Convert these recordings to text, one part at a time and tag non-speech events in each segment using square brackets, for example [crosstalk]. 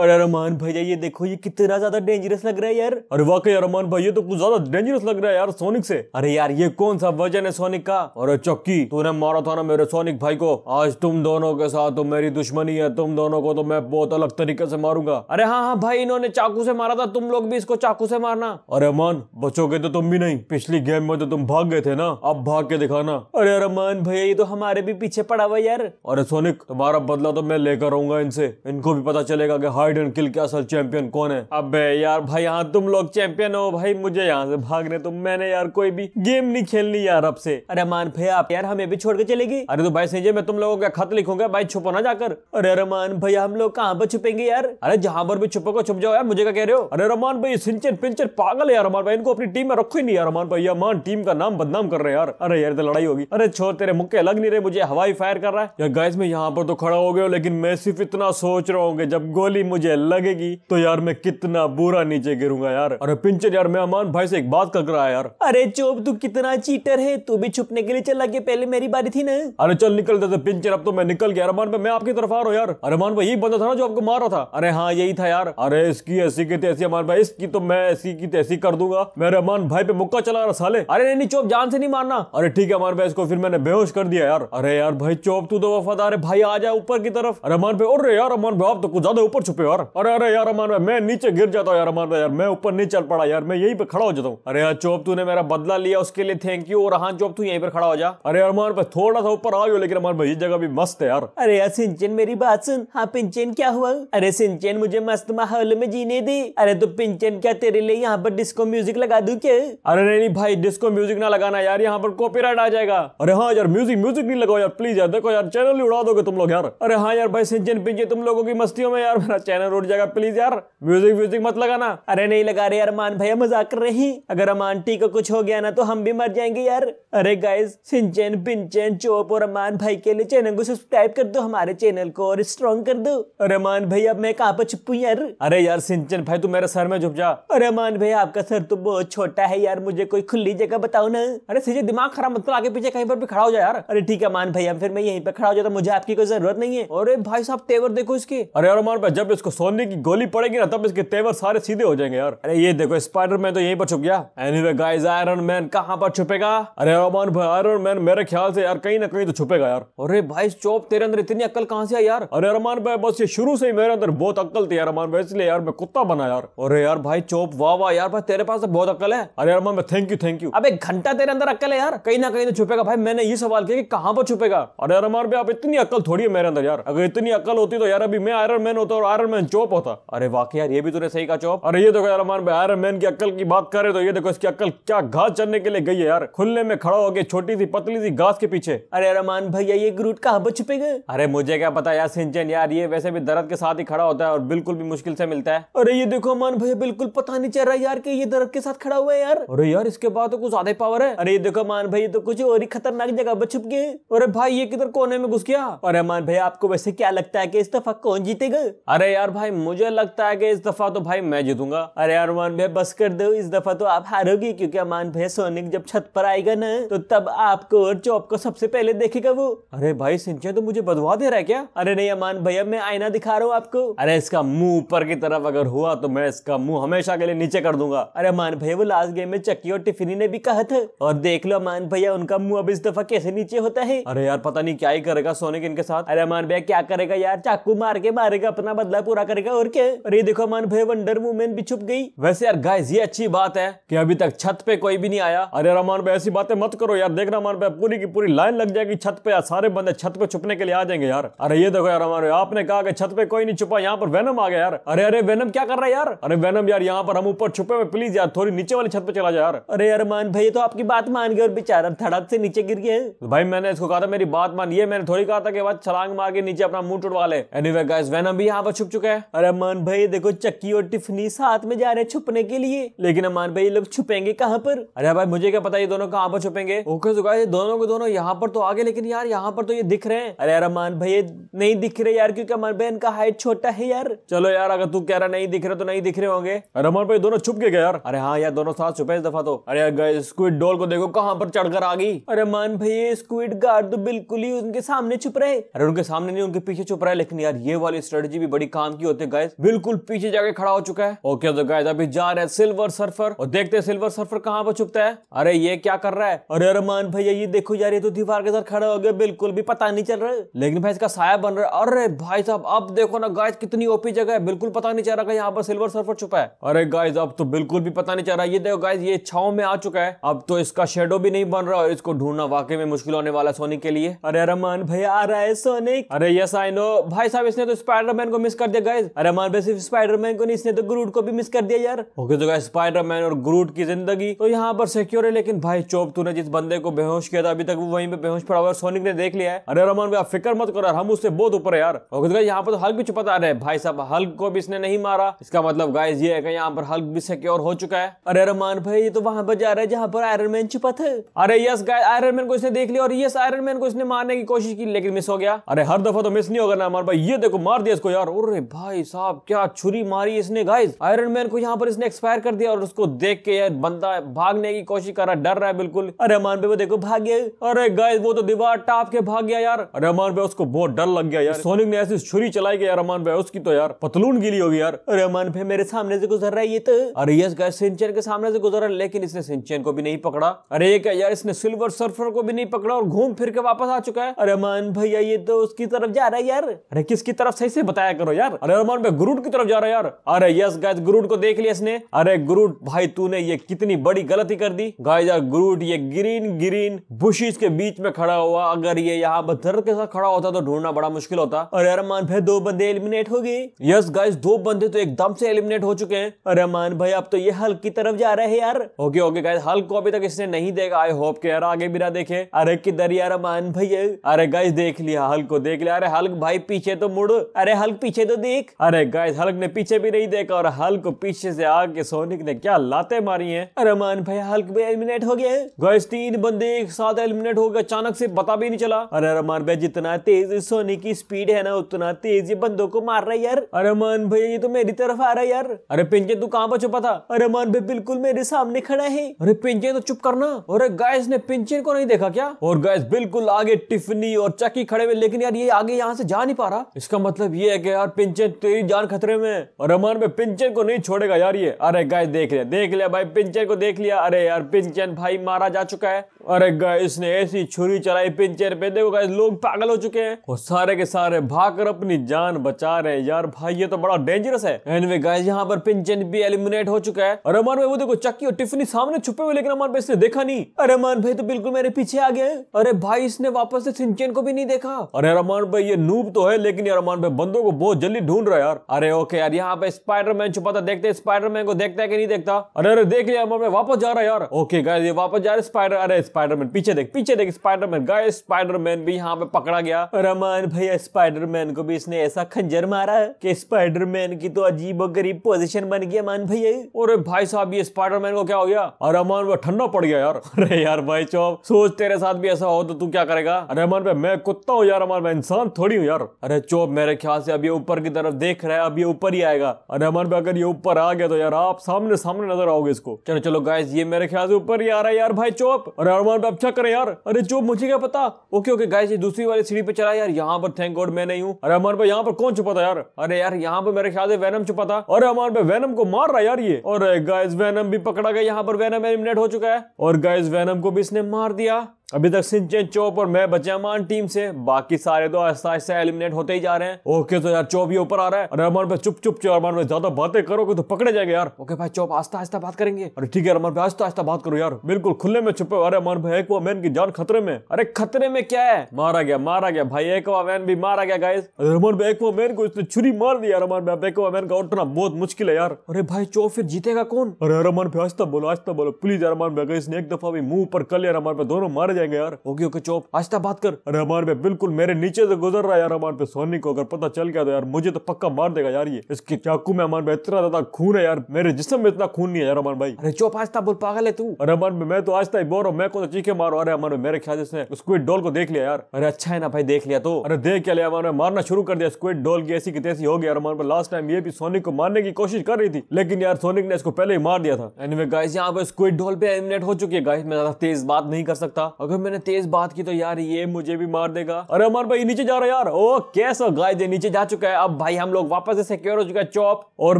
अरे रमान भैया ये देखो ये कितना ज्यादा डेंजरस लग रहा है यार अरे वाकई रमान भाई ये तो कुछ ज्यादा डेंजरस लग रहा है यार सोनिक से अरे यार ये कौन सा वजन है सोनिक का अरे चक्की तूने मारा था ना मेरे सोनिक भाई को आज तुम दोनों के साथ तो मेरी दुश्मनी है तुम दोनों को तो मैं बहुत अलग तरीके से मारूंगा अरे हाँ हाँ भाई इन्होंने चाकू से मारा था तुम लोग भी इसको चाकू से मारना अरे रमान बचोगे तो तुम भी नहीं पिछली गेम में तो तुम भाग गए थे ना अब भाग के दिखाना अरे रमान भैया ये तो हमारे भी पीछे पड़ा हुआ यार अरे सोनिक तुम्हारा बदला तो मैं लेकर आऊंगा इनसे इनको भी पता चलेगा की हाइड एंड किल के असल चैंपियन कौन है अबे यार भाई हाँ तुम लोग चैंपियन हो भाई मुझे यहाँ से भागने तो मैंने यार कोई भी गेम नहीं खेलनी यार अब से अरे मान भाई आप यार हमें भी छोड़ के चलेगी अरे तो भाई संजय मैं तुम लोगों का खत लिखूंगा भाई छुपो ना जाकर अरे रमान भाई हम लोग कहाँ पर छुपेंगे यार अरे जहाँ पर भी छुपोगे छुप जाओ यार मुझे क्या कह रहे हो अरे रमान भाई सिंचन पिंचन पागल है रमान भाई इनको अपनी टीम में रखो ही नहीं यार रमान भाई यार टीम का नाम बदनाम कर रहे हैं यार अरे यार तो लड़ाई होगी अरे छोड़ तेरे मुक्के लग नहीं रहे मुझे हवाई फायर कर रहा है यार गैस में यहाँ पर तो खड़ा हो गया लेकिन मैं सिर्फ इतना सोच रहा हूँ जब गोली मुझे लगेगी तो यार मैं कितना बुरा नीचे गिरूंगा यार अरे पिंचर यार मैं अमान भाई से एक बात कर रहा है यार अरे चोप तू कितना चीटर है तू भी छुपने के लिए चला गया पहले मेरी बारी थी ना अरे चल निकल जाते पिंचर अब तो मैं निकल गया अरमान भाई मैं आपकी तरफ आ रहा हूँ यार अरमान भाई यही बंदा था ना जो आपको मार रहा था अरे हाँ यही था यार अरे इसकी ऐसी की तैसी अमान भाई इसकी तो मैं ऐसी की तैसी कर दूंगा मेरे अमान भाई पे मुक्का चला रहा साले अरे नहीं चोप जान से नहीं मारना अरे ठीक है अमान भाई इसको फिर मैंने बेहोश कर दिया यार अरे यार भाई चोप तू तो वफादार है भाई आ जाए ऊपर की तरफ अरे अमान भाई और यार अमान भाई आप तो कुछ ज्यादा ऊपर छुपे हो यार अरे अरे यार अमान भाई मैं नीचे गिर जाता हूँ यार अमान भाई यार मैं ऊपर नहीं चल पड़ा यार मैं यहीं पे खड़ा हो जाता हूँ अरे यार हाँ, चोप तूने मेरा बदला लिया उसके लिए थैंक यू और हाँ चौब तू यहीं पर खड़ा हो जा अरे अरमान भाई थोड़ा सा ऊपर आओ लेकिन अमान भाई ये जगह भी मस्त है यार अरे यार सिंचन मेरी बात सुन हाँ पिंचन क्या हुआ अरे सिंचन मुझे मस्त माहौल में जीने दी अरे तो पिंचन क्या तेरे लिए यहाँ पर डिस्को म्यूजिक लगा दू के अरे नहीं नहीं भाई डिस्को म्यूजिक ना लगाना यार यहाँ पर कॉपीराइट आ जाएगा अरे हाँ यार म्यूजिक म्यूजिक नहीं लगाओ यार प्लीज यार देखो यार चैनल ही उड़ा दोगे तुम लोग यार अरे हाँ यार भाई सिंचन पिंचन तुम लोगों की मस्तियों में यार मेरा चैनल उठ जाएगा प्लीज यार म्यूजिक व्यूजिक मत लगाना अरे नहीं लगा रहे अरमान भैया मजाक कर रहे अगर अमान टी को कुछ हो गया ना तो हम भी मर जाएंगे यार अरे गाइज सिंचन पिंचन चोप और अमान भाई के लिए चैनल को सब्सक्राइब कर दो हमारे चैनल को और स्ट्रॉन्ग कर दो अरे अमान भाई अब मैं कहाँ पर छुपू यार अरे यार सिंचन भाई तू मेरे सर में झुप जा अरे अमान भाई आपका सर तो बहुत छोटा है यार मुझे कोई खुली जगह बताओ ना अरे सीजे दिमाग खराब मतलब आगे पीछे कहीं पर भी खड़ा हो जाए यार अरे ठीक है अमान भैया फिर मैं यहीं पर खड़ा हो जाता मुझे आपकी कोई जरूरत नहीं है अरे भाई साहब तेवर देखो इसकी अरे अरमान भाई जब इसको इसको सोने की गोली पड़ेगी ना तब इसके तेवर सारे सीधे हो जाएंगे यार अरे ये देखो स्पाइडर मैन तो यहीं पर छुप गया एनीवे गाइस आयरन मैन कहाँ पर छुपेगा अरे रोमान भाई आयरन मैन मेरे ख्याल से यार कहीं ना कहीं तो छुपेगा यार अरे भाई चौप तेरे अंदर इतनी अक्ल कहाँ से आई यार अरे रोमान भाई बस ये शुरू से ही मेरे अंदर बहुत अक्ल थी यार रोमान भाई इसलिए यार मैं कुत्ता बना यार अरे यार भाई चौप वाह वाह यार भाई तेरे पास तो बहुत अक्ल है अरे रोमान भाई थैंक यू थैंक यू अब एक घंटा तेरे अंदर अक्ल है यार कहीं ना कहीं तो छुपेगा भाई मैंने ये सवाल किया कि कहाँ पर छुपेगा अरे रोमान भाई आप इतनी अक्ल थोड़ी है मेरे अंदर यार अगर इतनी अक्ल होती तो यार अभी मैं आयरन मैन होता और आयरन आयरन मैन चौप होता अरे वाकई यार ये भी तूने सही कहा चौप अरे ये तो यार हमारे भाई आयरन मैन की अक्ल की बात करे तो ये देखो इसकी अक्ल क्या घास चढ़ने के लिए गई है यार खुले में खड़ा हो गया छोटी सी पतली सी घास के पीछे अरे रमान भैया ये ग्रूट कहाँ पर छुपे गए अरे मुझे क्या पता यार सिंचन यार ये वैसे भी दर्द के साथ ही खड़ा होता है और बिल्कुल भी मुश्किल से मिलता है अरे ये देखो अमान भैया बिल्कुल पता नहीं चल रहा यार कि ये दर्द के साथ खड़ा हुआ है यार अरे यार इसके बाद तो कुछ ज्यादा पावर है अरे ये देखो अमान भैया तो कुछ और ही खतरनाक जगह पर छुप गए अरे भाई ये किधर कोने में घुस गया अरे अमान भैया आपको वैसे क्या लगता है की इस दफा कौन जीतेगा अरे यार भाई मुझे लगता है कि इस दफा तो भाई मैं जीतूंगा अरे यार मान भैया बस कर दो इस दफा तो आप हारोगी क्योंकि अमान भैया सोनिक जब छत पर आएगा ना तो तब आपको और चौप को सबसे पहले देखेगा वो अरे भाई सिंचा तो मुझे बदवा दे रहा है क्या अरे नहीं अमान भैया मैं आईना दिखा रहा हूँ आपको अरे इसका मुंह ऊपर की तरफ अगर हुआ तो मैं इसका मुंह हमेशा के लिए नीचे कर दूंगा अरे अमान भैया वो लास्ट गेम में चक्की और टिफिनी ने भी कहा था और देख लो अमान भैया उनका मुंह अब इस दफा कैसे नीचे होता है अरे यार पता नहीं क्या ही करेगा सोनिक इनके साथ अरे अमान भैया क्या करेगा यार चाकू मार के मारेगा अपना बदला पूरा करेगा और क्या अरे देखो मान भाई वंडर वूमेन भी छुप गई वैसे यार गाइस ये अच्छी बात है कि अभी तक छत पे कोई भी नहीं आया अरे रमान भाई ऐसी बातें मत करो यार देखना मान भाई पूरी की पूरी लाइन लग जाएगी छत पे यार सारे बंदे छत पे छुपने के लिए आ जाएंगे यार अरे ये देखो यार रमान भाई आपने कहा कि छत पे कोई नहीं छुपा यहाँ पर वेनम आ गया यार अरे अरे वेनम क्या कर रहा है यार अरे वेनम यार यहाँ पर हम ऊपर छुपे हुए प्लीज यार थोड़ी नीचे वाली छत पे चला जाए यार अरे अरमान भाई तो आपकी बात मान गए और बेचारा धड़क से नीचे गिर गए भाई मैंने इसको कहा था मेरी बात मानिए मैंने थोड़ी कहा था कि बाद छलांग मार के नीचे अपना मुंह टुटवा ले एनीवे गाइस वेनम भी यहाँ पर छुप चुका है अरे अमान भाई देखो चक्की और टिफनी साथ में जा रहे हैं छुपने के लिए लेकिन अमान भाई लोग छुपेंगे कहाँ पर अरे भाई मुझे क्या पता ये दोनों कहाँ पर छुपेंगे ओके तो ये दोनों के दोनों यहाँ पर तो आगे लेकिन यार यहाँ पर तो ये दिख रहे हैं अरे यार अमान भाई नहीं दिख रहे यार क्योंकि अमान भाई इनका हाइट छोटा है यार चलो यार अगर तू कह रहा नहीं दिख रहे तो नहीं दिख रहे होंगे अरे अमान भाई दोनों छुप के गए यार अरे हाँ यार दोनों साथ छुपे इस दफा तो अरे यार स्क्विड डॉल को देखो कहाँ पर चढ़कर आ गई अरे अमान भाई स्क्विड गार्ड तो बिल्कुल ही उनके सामने छुप रहे अरे उनके सामने नहीं उनके पीछे छुप रहा है लेकिन यार ये वाली स्ट्रेटजी भी बड़ी काम काम की होती है गाइस बिल्कुल पीछे जाके खड़ा हो चुका है ओके तो गाइस अभी जा रहे हैं सिल्वर सर्फर और देखते हैं सिल्वर सर्फर कहाँ पर छुपता है अरे ये क्या कर रहा है अरे अरमान भैया ये देखो यार ये तो दीवार के साथ खड़ा हो गया बिल्कुल भी पता नहीं चल रहा है लेकिन भाई इसका साया बन रहा है अरे भाई साहब अब देखो ना गाइस कितनी ओपी जगह है बिल्कुल पता नहीं चल रहा यहाँ पर सिल्वर सर्फर छुपा है अरे गाइस अब तो बिल्कुल भी पता नहीं चल रहा ये देखो गाइस ये छाओ में आ चुका है अब तो इसका शेडो भी नहीं बन रहा और इसको ढूंढना वाकई में मुश्किल होने वाला सोनी के लिए अरे रमान भैया आ रहा है सोनी अरे यस आई नो भाई साहब इसने तो स्पाइडरमैन को मिस कर थे गाइज अरे हमारे पे सिर्फ स्पाइडरमैन को नहीं इसने तो ग्रूट को भी मिस कर दिया यार ओके तो गाइज स्पाइडरमैन और ग्रूट की जिंदगी तो यहाँ पर सिक्योर है लेकिन भाई चोप तूने जिस बंदे को बेहोश किया था अभी तक वो वहीं पे बेहोश पड़ा हुआ सोनिक ने देख लिया है अरे रमन भाई आप फिक्र मत करो हम उससे बहुत ऊपर है यार ओके तो गाइज यहाँ पर तो हल्क भी छुपा रहे भाई साहब हल्क को भी इसने नहीं मारा इसका मतलब गाइस ये है कि यहाँ पर हल्क भी सिक्योर हो चुका है अरे रमान भाई ये तो वहां पर जा रहा है जहाँ पर आयरन मैन छुपा था अरे यस गाइज आयरन मैन को इसने देख लिया और यस आयरन मैन को इसने मारने की कोशिश की लेकिन मिस हो गया अरे हर दफा तो मिस नहीं होगा ना हमारे भाई ये देखो मार दिया इसको यार अरे भाई साहब क्या छुरी मारी इसने गाइस आयरन मैन को यहाँ पर इसने एक्सपायर कर दिया और उसको देख के यार बंदा भागने की कोशिश कर रहा डर रहा है बिल्कुल रहमान पे वो देखो भाग गया अरे गाइस वो तो दीवार टाप के भाग गया यार रहमान भाई उसको बहुत डर लग गया यार सोनिक ने ऐसी छुरी चलाई यार अमान भाई उसकी तो यार पतलून गिली होगी यार रहमान भाई मेरे सामने से गुजर रहा है ये तो अरे यस गाय सिंचन के सामने से गुजर रहा है लेकिन इसने सिंचन को भी नहीं पकड़ा अरे ये क्या यार इसने सिल्वर सर्फर को भी नहीं पकड़ा और घूम फिर के वापस आ चुका है रहमान भैया ये तो उसकी तरफ जा रहा है यार अरे किसकी तरफ सही से बताया करो यार अरे अरमान मैं गुरुड की तरफ जा रहा यार अरे यस गायस गुरुड को देख लिया इसने अरे गुरुड भाई तूने ये कितनी बड़ी गलती कर दी गाय यार गुरुड ये ग्रीन ग्रीन बुशीज के बीच में खड़ा हुआ अगर ये यहाँ पर के साथ खड़ा होता तो ढूंढना बड़ा मुश्किल होता अरे अरमान भाई दो बंदे एलिमिनेट हो गए यस गाइस दो बंदे तो एकदम से एलिमिनेट हो चुके हैं अरे अरमान भाई अब तो ये हल्क की तरफ जा रहे हैं यार ओके ओके गाइस हल्क को अभी तक इसने नहीं देगा आई होप के यार आगे बिना देखे अरे किधर यार अरमान भाई अरे गाइस देख लिया हल्क को देख लिया अरे हल्क भाई पीछे तो मुड़ अरे हल्क पीछे तो तो अरे गाइस हल्क ने पीछे भी नहीं देखा और हल्क को पीछे से आके सोनिक ने क्या लाते मारी है रमान भाई हल्क भी एलिमिनेट हो गया गाइस तीन बंदे एक साथ एलिमिनेट हो गए अचानक से पता भी नहीं चला अरे रमान भाई जितना तेज सोने की स्पीड है ना उतना तेज ये बंदों को मार रहा है यार अरे मान भाई ये तो मेरी तरफ आ रहा है यार अरे पिंके तू कहाँ पर छुपा था अरे मान भाई बिल्कुल मेरे सामने खड़ा है अरे पिंके तो चुप करना और गाइस ने पिंचन को नहीं देखा क्या और गाइस बिल्कुल आगे टिफनी और चक्की खड़े हुए लेकिन यार ये आगे यहाँ से जा नहीं पा रहा इसका मतलब ये है कि यार पिंचर तेरी जान खतरे में और रमान में पिंचन को नहीं छोड़ेगा यार ये अरे गाय देख लिया देख लिया भाई पिंचन को देख लिया अरे यार पिंचन भाई मारा जा चुका है अरे गाय इसने ऐसी छुरी चलाई पिंचन पे देखो गाय लोग पागल हो चुके हैं और सारे के सारे भाग अपनी जान बचा रहे यार भाई ये तो बड़ा डेंजरस है एनवे गाय यहाँ पर पिंचन भी एलिमिनेट हो चुका है और अमर भाई वो देखो चक्की और टिफनी सामने छुपे हुए लेकिन रमान भाई इसने देखा नहीं अरे रमान भाई तो बिल्कुल मेरे पीछे आ गए अरे भाई इसने वापस से सिंचन को भी नहीं देखा अरे रमान भाई ये नूब तो है लेकिन यार रमान भाई बंदों को बहुत जल्दी जल्दी ढूंढ रहे यार अरे ओके यार यहाँ पे स्पाइडरमैन छुपा था देखते स्पाइडरमैन को देखता है कि नहीं देखता अरे अरे देख लिया मैं वापस जा रहा है यार ओके गाय ये वापस जा रहे स्पाइडर अरे स्पाइडरमैन पीछे देख पीछे देख स्पाइडरमैन गाय स्पाइडरमैन भी यहाँ पे पकड़ा गया रमान भैया स्पाइडरमैन को भी इसने ऐसा खंजर मारा है कि स्पाइडरमैन की तो अजीब गरीब पोजिशन बन गया मान भैया और भाई साहब ये स्पाइडरमैन को क्या हो गया अरे अमान वो ठंडा पड़ गया यार [laughs] अरे यार भाई चौब सोच तेरे साथ भी ऐसा हो तो तू क्या करेगा अरे अमान भाई मैं कुत्ता हूँ यार अमान मैं इंसान थोड़ी हूँ यार अरे चौब मेरे ख्याल से अभी ऊपर की तरफ देख रहा है अब ये ऊपर ही आएगा और अमन भाई अगर ये ऊपर आ गया तो यार आप सामने सामने नजर आओगे इसको चलो चलो गाइज ये मेरे ख्याल से ऊपर ही आ रहा है यार भाई चोप अरे अमन भाई अच्छा करे यार अरे चोप मुझे क्या पता ओके ओके गाइज ये दूसरी वाली सीढ़ी पे चला यार यहाँ पर थैंक गॉड मैं नहीं हूँ अरे अमन भाई यहाँ पर कौन छुपा था यार अरे यार यहाँ पर मेरे ख्याल से वैनम छुपा था अरे अमन भाई वैनम को मार रहा है यार ये और गाइज वैनम भी पकड़ा गया यहाँ पर वैनम एलिमिनेट हो चुका है और गाइज वैनम को भी इसने मार दिया अभी तक सिंचन चोप और मैं बचे टीम से बाकी सारे तो आहिस्ता आहिस्ता एलिमिनेट होते ही जा रहे हैं ओके तो यार चोप ये ऊपर आ रहा है अरे अरमान पे चुप चुप चो अरमान में ज्यादा बातें करोगे तो पकड़े जाएंगे यार ओके भाई चोप आस्ता आस्ता बात करेंगे अरे ठीक है अरमान पे आस्ता आस्ता बात करो यार बिल्कुल खुले में छुपे अरे अरमान भाई एक वैन की जान खतरे में अरे खतरे में क्या है मारा गया मारा गया भाई एक वैन भी मारा गया गाइस अरे अरमान भाई एक वैन को इसने छुरी मार दिया अरमान भाई एक वैन का उठना बहुत मुश्किल है यार अरे भाई चोप फिर जीतेगा कौन अरे अरमान पे आस्ता बोलो आस्ता बोलो प्लीज अरमान भाई इसने एक दफा भी मुंह पर कल अरमान पे दोनों मारे जाएंगे यार ओके ओके चौप आस्ता बात कर अरे हमार पे बिल्कुल मेरे नीचे से गुजर रहा है यार हमार पे सोनी को अगर पता चल गया तो यार मुझे तो पक्का मार देगा यार ये इसके चाकू में हमारे इतना ज्यादा खून है यार मेरे जिसम में इतना खून नहीं है यार हमारे भाई अरे चौप आस्ता बोल पागल है तू अरे हमार मैं तो आस्ता ही बोल रहा हूँ मैं को तो चीखे मारो अरे हमारे मेरे ख्याल से स्क्विड डॉल को देख लिया यार अरे अच्छा है ना भाई देख लिया तो अरे देख क्या लिया हमारे मारना शुरू कर दिया स्क्विड डॉल की ऐसी की तैसी हो गया हमारे लास्ट टाइम ये भी सोनिक को मारने की कोशिश कर रही थी लेकिन यार सोनिक ने इसको पहले ही मार दिया था एनीवे गाइस यहाँ पे स्क्विड डॉल पे एलिमिनेट हो चुकी है गाइस मैं ज्यादा तेज बात नहीं कर सकता अगर मैंने तेज बात की तो यार ये मुझे भी मार देगा अरे अमर भाई नीचे जा रहा यार ओ कैसा गाय दे नीचे जा चुका है अब भाई हम लोग वापस से सिक्योर हो चुका है चौप और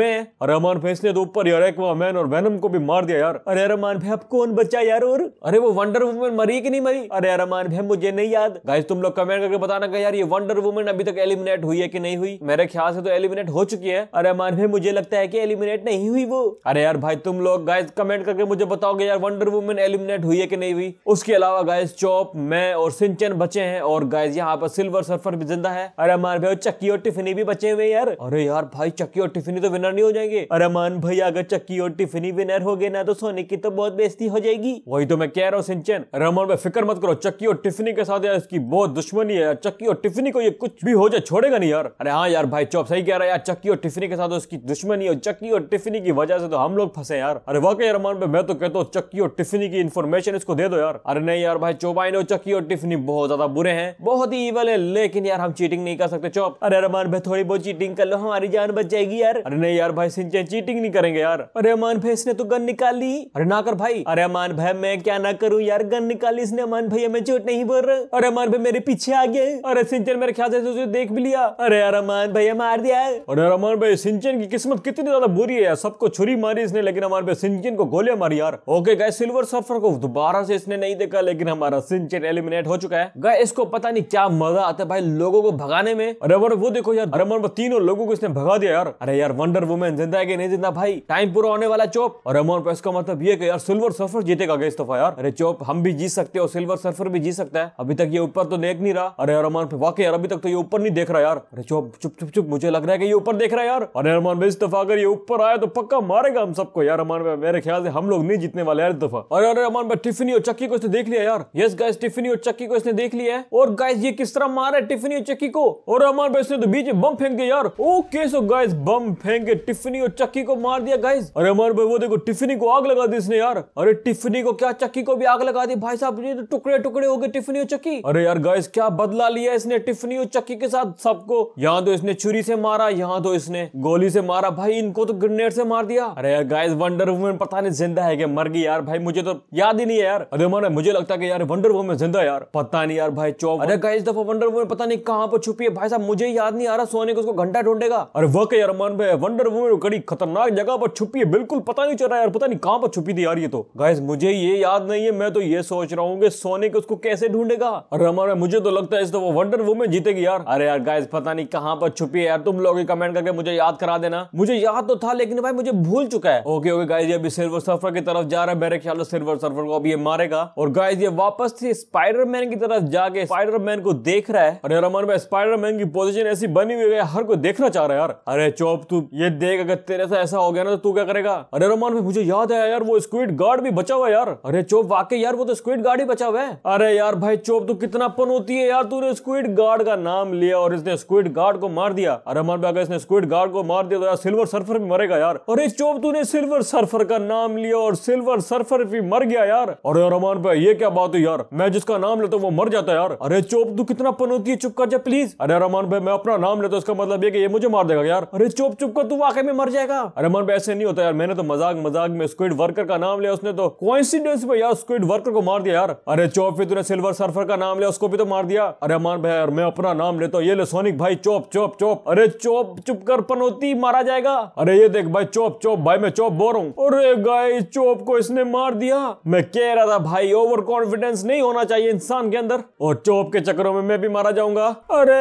मैं अरे अमान भाई इसने तो ऊपर यार मैन और वैनम को भी मार दिया यार अरे रमान भाई अब कौन बचा यार और अरे वो वंडर वुमन मरी की नहीं मरी अरे रमान भाई मुझे नहीं याद गाय तुम लोग कमेंट करके बताना कि यार ये वंडर वुमन अभी तक एलिमिनेट हुई है की नहीं हुई मेरे ख्याल से तो एलिमिनेट हो चुकी है अरे अमान भाई मुझे लगता है की एलिमिनेट नहीं हुई वो अरे यार भाई तुम लोग गाइस कमेंट करके मुझे बताओगे यार वंडर वुमन एलिमिनेट हुई है की नहीं हुई उसके अलावा गाइस चॉप मैं और सिंचन बचे हैं और गाइस यहाँ पर सिल्वर सर्फर भी जिंदा है अरे मान भाई चक्की और टिफिनी भी बचे हुए यार अरे यार भाई चक्की और टिफिनी तो विनर नहीं हो जाएंगे अरे मान भाई अगर चक्की और टिफिनी विनर हो गए ना तो सोने की तो बहुत बेस्ती हो जाएगी वही तो मैं कह रहा हूँ सिंचन अरे अमान भाई फिक्र मत करो चक्की और टिफिनी के साथ यार इसकी बहुत दुश्मनी है चक्की और टिफिनी को ये कुछ भी हो जाए छोड़ेगा नहीं यार अरे हाँ यार भाई चौप सही कह रहा है यार चक्की और टिफिनी के साथ उसकी दुश्मनी और चक्की और टिफिनी की वजह से तो हम लोग फंसे यार अरे वाकई अरमान भाई मैं तो कहता हूँ चक्की और टिफिनी की इन्फॉर्मेशन इसको दे दो यार अरे नहीं यार यार भाई और चक्की और टिफनी बहुत ज्यादा बुरे हैं बहुत ही इवल है लेकिन यार हम चीटिंग नहीं कर सकते चौप अरे रमान भाई थोड़ी बहुत चीटिंग कर लो हमारी जान बच जाएगी यार अरे नहीं यार भाई सिंह चीटिंग नहीं करेंगे यार अरे अमान भाई इसने तो गन निकाल ली अरे ना कर भाई अरे अमान भाई मैं क्या ना करूँ यार गन निकाली इसने अमान भाई मैं चोट नहीं बोल रहा अरे अमान भाई मेरे पीछे आ गए अरे सिंचन मेरे ख्याल से तो देख भी लिया अरे यार अमान भाई मार दिया अरे अमान भाई सिंचन की किस्मत कितनी ज्यादा बुरी है सबको छुरी मारी इसने लेकिन अमान भाई सिंचन को गोलियां मारी यार ओके गए सिल्वर सर्फर को दोबारा से इसने नहीं देखा लेकिन लेकिन हमारा सिंचेट एलिमिनेट हो चुका है गाय इसको पता नहीं क्या मजा आता है भाई लोगों को भगाने में और अमर वो देखो यार वो तीनों लोगों को इसने भगा दिया यार अरे यार वंडर वुमेन जिंदा है कि नहीं जिंदा भाई टाइम पूरा होने वाला चोप और अमर पर तो इसका मतलब ये कि यार सिल्वर सर्फर जीतेगा गए इस दफा यार अरे चोप हम भी जीत सकते हैं और सिल्वर सर्फर भी जीत सकता है अभी तक ये ऊपर तो देख नहीं रहा अरे अरमान पे वाकई यार अभी तक तो ये ऊपर नहीं देख रहा यार अरे चोप चुप चुप चुप मुझे लग रहा है कि ये ऊपर देख रहा है यार अरे अरमान भाई दफा अगर ये ऊपर आया तो पक्का मारेगा हम सबको यार अरमान मेरे ख्याल से हम लोग नहीं जीतने वाले यार दफा अरे अरे अरमान भाई टिफिनी और चक्की को तो देख लिया यार यस गाइस टिफिनी और चक्की को इसने देख लिया है और गाइस ये किस तरह मार है टिफिनी और चक्की को और हमारे इसने तो बीच में बम फेंक दिया यार ओके सो गाइस बम फेंक के टिफिनी और चक्की को मार दिया गाइस अरे हमारे भाई वो देखो टिफिनी को आग लगा दी इसने यार अरे टिफिनी को क्या चक्की को भी आग लगा दी भाई साहब ये तो टुकड़े टुकड़े हो गए टिफिनी और चक्की अरे यार गाइस क्या बदला लिया इसने टिफिनी और चक्की के साथ सबको यहाँ तो इसने छुरी से मारा यहाँ तो इसने गोली से मारा भाई इनको तो ग्रेनेड से मार दिया अरे यार गाइस वंडर वुमन पता नहीं जिंदा है क्या मर गई यार भाई मुझे तो याद ही नहीं है यार अरे मुझे लगता है कि यार वंडर वुमन जिंदा यार पता नहीं यार भाई चौक अरे गाय इस दफा वंडर वुमन पता नहीं कहाँ पर छुपी है भाई साहब मुझे याद नहीं आ रहा सोने को उसको घंटा ढूंढेगा अरे वाकई यार अरमान भाई वंडर वुमन कड़ी खतरनाक जगह पर छुपी है बिल्कुल पता नहीं चल रहा यार पता नहीं कहाँ पर छुपी थी यार ये तो गाय मुझे ये याद नहीं है मैं तो ये सोच रहा हूँ सोने को उसको कैसे ढूंढेगा अरे भाई मुझे तो लगता है इस दफा वंडर वुमन जीतेगी यार अरे यार गाय पता नहीं कहाँ पर छुपी है यार तुम लोग कमेंट करके मुझे याद करा देना मुझे याद तो था लेकिन भाई मुझे भूल चुका है ओके ओके गाइज अभी सिल्वर सर्फर की तरफ जा रहा है मेरे ख्याल से सिल्वर सर्फर को अभी ये मारेगा और गाय ये वापस से स्पाइडरमैन की तरफ जाके स्पाइडरमैन को देख रहा है अरे रमन भाई स्पाइडरमैन की पोजीशन ऐसी बनी हुई है हर कोई देखना चाह रहा है यार अरे चौप तू ये देख अगर तेरे से ऐसा हो गया ना तो तू क्या करेगा अरे रमन भाई मुझे याद है यार वो स्क्विड गार्ड भी बचा हुआ है यार अरे चौप वाकई यार वो तो स्क्विड गार्ड ही बचा हुआ है अरे यार भाई चौप तू कितना पन होती है यार तूने स्क्विड गार्ड का नाम लिया और इसने स्क्विड गार्ड को मार दिया अरे रमन भाई अगर इसने स्क्विड गार्ड को मार दिया तो यार सिल्वर सर्फर भी मरेगा यार अरे चौप तूने सिल्वर सर्फर का नाम लिया और सिल्वर सर्फर भी मर गया यार अरे रमन भाई ये क्या क्या बात है यार मैं जिसका नाम लेता हूँ वो मर जाता है यार अरे चोप तू कितना पनौती है चुप कर जा प्लीज अरे रमान भाई मैं अपना नाम लेता हूँ इसका मतलब ये कि ये मुझे मार देगा यार अरे चोप चुप कर तू वाकई में मर जाएगा अरे रमान भाई ऐसे नहीं होता यार मैंने तो मजाक मजाक में स्क्विड वर्कर का नाम लिया उसने तो कोइंसिडेंस में यार स्क्विड वर्कर को मार दिया यार अरे चोप फिर तूने सिल्वर सर्फर का नाम लिया उसको भी तो मार दिया अरे रमान भाई यार मैं अपना नाम लेता हूँ ये ले सोनिक भाई चोप चोप चोप अरे चोप चुप कर पनौती मारा जाएगा अरे ये देख भाई चोप चोप भाई मैं चोप बोल रहा हूँ अरे गाय चोप को इसने मार दिया मैं कह रहा था भाई ओवर कॉन्फिडेंस नहीं होना चाहिए इंसान के अंदर और चौप के चक्करों में मैं भी मारा जाऊंगा अरे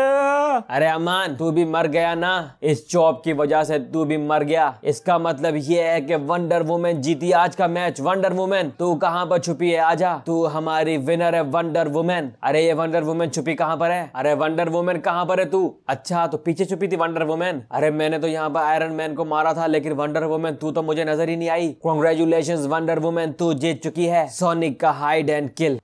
अरे अमान तू भी मर गया ना इस चौप की वजह से तू भी मर गया इसका मतलब ये है कि वंडर वुमेन जीती आज का मैच वंडर वुमेन तू कहाँ पर छुपी है आजा तू हमारी विनर है वंडर वुमेन अरे ये वंडर वुमेन छुपी कहाँ पर है अरे वंडर वुमेन कहाँ पर है तू अच्छा तो पीछे छुपी थी वंडर वुमेन अरे मैंने तो यहाँ पर आयरन मैन को मारा था लेकिन वंडर वुमेन तू तो मुझे नजर ही नहीं आई कॉन्ग्रेचुलेशन वंडर वुमेन तू जीत चुकी है सोनिक का हाइड एंड kill.